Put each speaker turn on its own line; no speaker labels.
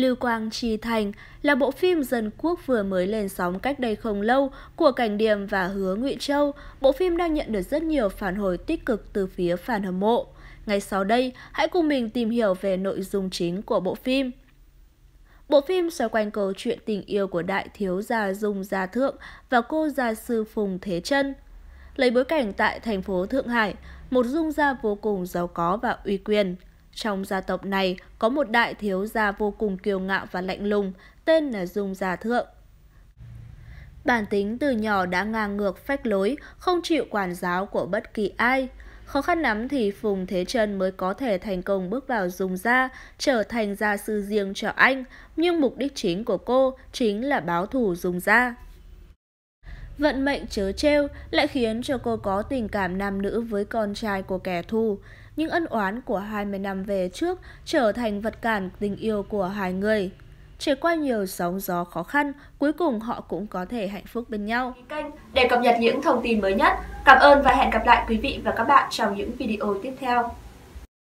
Lưu Quang Trì Thành là bộ phim dân quốc vừa mới lên sóng cách đây không lâu của Cảnh Điềm và Hứa Ngụy Châu. Bộ phim đang nhận được rất nhiều phản hồi tích cực từ phía fan hâm mộ. Ngay sau đây, hãy cùng mình tìm hiểu về nội dung chính của bộ phim. Bộ phim xoay quanh câu chuyện tình yêu của đại thiếu gia Dung Gia Thượng và cô gia sư Phùng Thế Trân. Lấy bối cảnh tại thành phố Thượng Hải, một dung gia vô cùng giàu có và uy quyền – trong gia tộc này có một đại thiếu gia vô cùng kiêu ngạo và lạnh lùng, tên là Dung Gia Thượng. Bản tính từ nhỏ đã ngang ngược phách lối, không chịu quản giáo của bất kỳ ai. Khó khăn lắm thì Phùng Thế Trân mới có thể thành công bước vào Dung gia, trở thành gia sư riêng cho anh, nhưng mục đích chính của cô chính là báo thù Dung gia. Vận mệnh chớ trêu lại khiến cho cô có tình cảm nam nữ với con trai của kẻ thù những ân oán của 20 năm về trước trở thành vật cản tình yêu của hai người. Trải qua nhiều sóng gió khó khăn, cuối cùng họ cũng có thể hạnh phúc bên nhau. Kênh để cập nhật những thông tin mới nhất. Cảm ơn và hẹn gặp lại quý vị và các bạn trong những video tiếp theo.